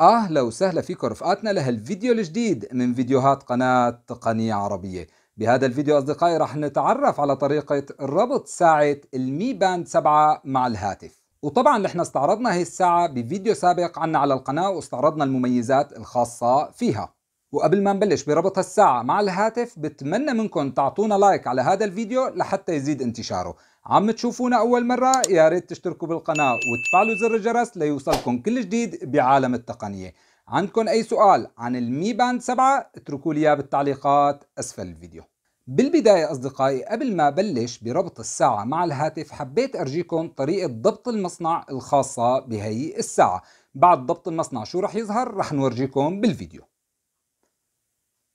أهلا وسهلا فيكم رفقاتنا لهالفيديو الجديد من فيديوهات قناة تقنية عربية بهذا الفيديو أصدقائي رح نتعرف على طريقة ربط ساعة المي باند 7 مع الهاتف وطبعا نحن استعرضنا هي الساعة بفيديو سابق عنا على القناة واستعرضنا المميزات الخاصة فيها وقبل ما نبلش بربط الساعة مع الهاتف بتمنى منكم تعطونا لايك على هذا الفيديو لحتى يزيد انتشاره عم تشوفونا أول مرة يا ريت تشتركوا بالقناة وتفعلوا زر الجرس ليوصلكم كل جديد بعالم التقنية عندكم أي سؤال عن المي باند 7 اتركوا لي بالتعليقات أسفل الفيديو بالبداية أصدقائي قبل ما بلش بربط الساعة مع الهاتف حبيت أرجيكم طريقة ضبط المصنع الخاصة بهي الساعة بعد ضبط المصنع شو رح يظهر رح نورجيكم بالفيديو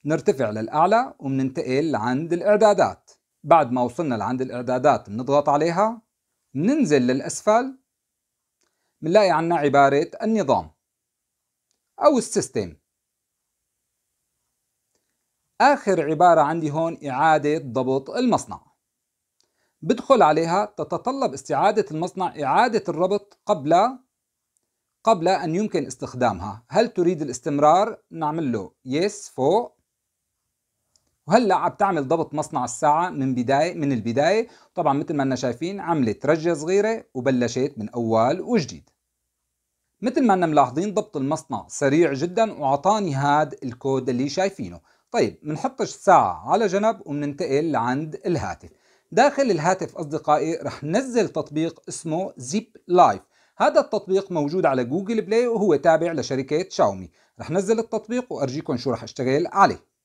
نرتفع للأعلى وبننتقل لعند الإعدادات بعد ما وصلنا لعند الإعدادات بنضغط عليها بننزل للأسفل بنلاقي عنا عبارة النظام أو السيستم آخر عبارة عندي هون إعادة ضبط المصنع بدخل عليها تتطلب استعادة المصنع إعادة الربط قبل قبل أن يمكن استخدامها هل تريد الاستمرار؟ نعمل له يس فوق وهلا عم تعمل ضبط مصنع الساعة من بداية من البداية طبعا مثل ما انا شايفين عملت رجة صغيرة وبلشت من أول وجديد مثل ما انا ملاحظين ضبط المصنع سريع جدا وعطاني هاد الكود اللي شايفينه طيب بنحط الساعة على جنب وبننتقل لعند الهاتف داخل الهاتف أصدقائي رح ننزل تطبيق اسمه زيب لايف هذا التطبيق موجود على جوجل بلاي وهو تابع لشركة شاومي رح نزل التطبيق وأرجيكم شو رح اشتغل عليه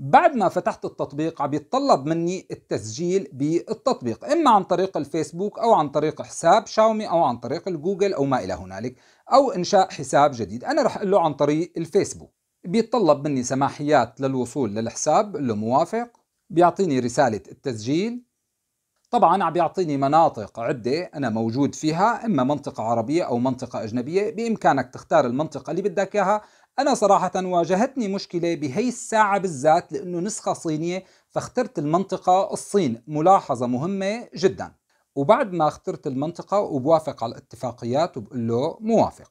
بعد ما فتحت التطبيق عم يتطلب مني التسجيل بالتطبيق اما عن طريق الفيسبوك او عن طريق حساب شاومي او عن طريق الجوجل او ما الى هنالك او انشاء حساب جديد انا رح اقول له عن طريق الفيسبوك بيتطلب مني سماحيات للوصول للحساب اللي موافق بيعطيني رسالة التسجيل طبعا عم بيعطيني مناطق عدة أنا موجود فيها إما منطقة عربية أو منطقة أجنبية بإمكانك تختار المنطقة اللي بدك إياها أنا صراحة واجهتني مشكلة بهي الساعة بالذات لأنه نسخة صينية فاخترت المنطقة الصين ملاحظة مهمة جدا وبعد ما اخترت المنطقة وبوافق على الاتفاقيات وبقول له موافق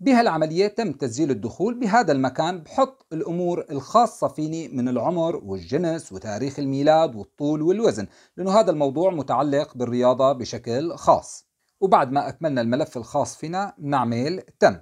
بهالعملية تم تسجيل الدخول بهذا المكان بحط الأمور الخاصة فيني من العمر والجنس وتاريخ الميلاد والطول والوزن لأنه هذا الموضوع متعلق بالرياضة بشكل خاص وبعد ما أكملنا الملف الخاص فينا نعمل تم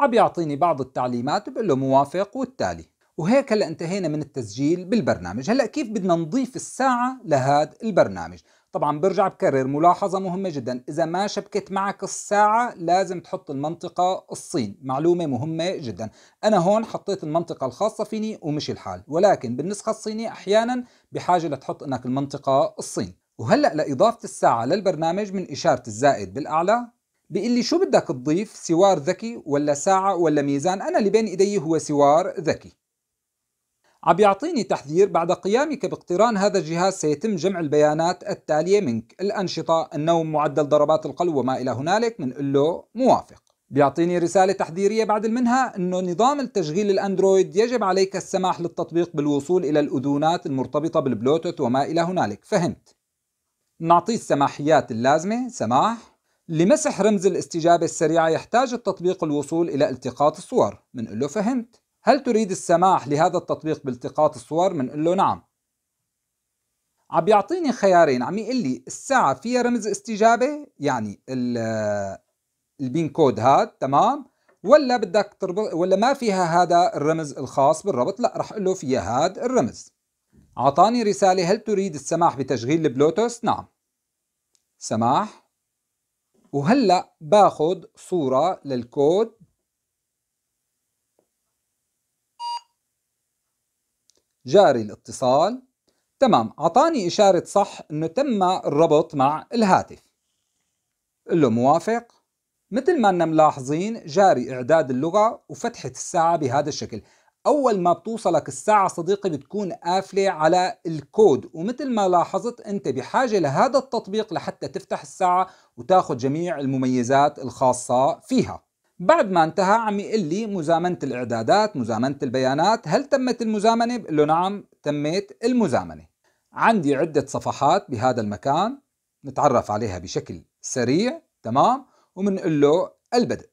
عم بيعطيني بعض التعليمات بقول له موافق والتالي وهيك هلا انتهينا من التسجيل بالبرنامج هلا كيف بدنا نضيف الساعة لهذا البرنامج طبعا برجع بكرر ملاحظة مهمة جدا إذا ما شبكت معك الساعة لازم تحط المنطقة الصين معلومة مهمة جدا أنا هون حطيت المنطقة الخاصة فيني ومشي الحال ولكن بالنسخة الصينية أحيانا بحاجة لتحط أنك المنطقة الصين وهلأ لإضافة الساعة للبرنامج من إشارة الزائد بالأعلى بيقول لي شو بدك تضيف سوار ذكي ولا ساعة ولا ميزان أنا اللي بين إيدي هو سوار ذكي عم يعطيني تحذير بعد قيامك باقتران هذا الجهاز سيتم جمع البيانات التالية منك الأنشطة النوم معدل ضربات القلب وما إلى هنالك بنقول له موافق بيعطيني رسالة تحذيرية بعد منها أنه نظام التشغيل الأندرويد يجب عليك السماح للتطبيق بالوصول إلى الأذونات المرتبطة بالبلوتوث وما إلى هنالك فهمت نعطيه السماحيات اللازمة سماح لمسح رمز الاستجابة السريعة يحتاج التطبيق الوصول إلى التقاط الصور منقول له فهمت هل تريد السماح لهذا التطبيق بالتقاط الصور؟ منقول له نعم عم يعطيني خيارين عم يقول لي الساعة فيها رمز استجابة يعني آه، البين كود هاد تمام ولا بدك تربط ولا ما فيها هذا الرمز الخاص بالربط لا رح اقول له فيها هاد الرمز عطاني رسالة هل تريد السماح بتشغيل البلوتوث؟ نعم سماح وهلأ باخد صورة للكود جاري الاتصال تمام أعطاني إشارة صح أنه تم الربط مع الهاتف قل له موافق مثل ما انا ملاحظين جاري إعداد اللغة وفتحة الساعة بهذا الشكل اول ما بتوصلك الساعه صديقي بتكون قافله على الكود ومثل ما لاحظت انت بحاجه لهذا التطبيق لحتى تفتح الساعه وتاخذ جميع المميزات الخاصه فيها بعد ما انتهى عم يقول لي مزامنه الاعدادات مزامنه البيانات هل تمت المزامنه بقول له نعم تمت المزامنه عندي عده صفحات بهذا المكان نتعرف عليها بشكل سريع تمام وبنقول له البدء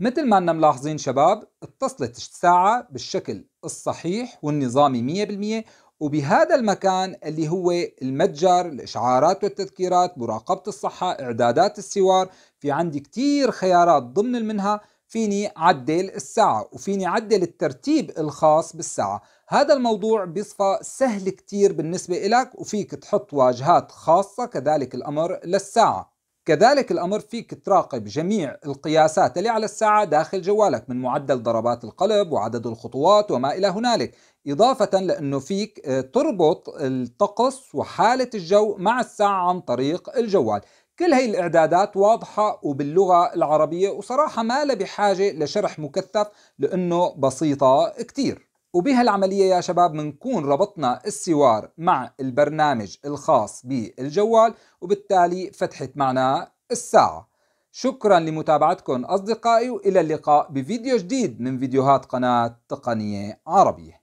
مثل ما أننا ملاحظين شباب اتصلت الساعة بالشكل الصحيح والنظامي 100% وبهذا المكان اللي هو المتجر الإشعارات والتذكيرات مراقبة الصحة إعدادات السوار في عندي كتير خيارات ضمن منها فيني عدل الساعة وفيني عدل الترتيب الخاص بالساعة هذا الموضوع بيصفى سهل كتير بالنسبة إلك وفيك تحط واجهات خاصة كذلك الأمر للساعة كذلك الأمر فيك تراقب جميع القياسات اللي على الساعة داخل جوالك من معدل ضربات القلب وعدد الخطوات وما إلى هنالك إضافة لأنه فيك آه، تربط الطقس وحالة الجو مع الساعة عن طريق الجوال كل هي الإعدادات واضحة وباللغة العربية وصراحة ما لها بحاجة لشرح مكثف لأنه بسيطة كتير وبهالعملية يا شباب بنكون ربطنا السوار مع البرنامج الخاص بالجوال وبالتالي فتحت معنا الساعة شكرا لمتابعتكم أصدقائي وإلى اللقاء بفيديو جديد من فيديوهات قناة تقنية عربية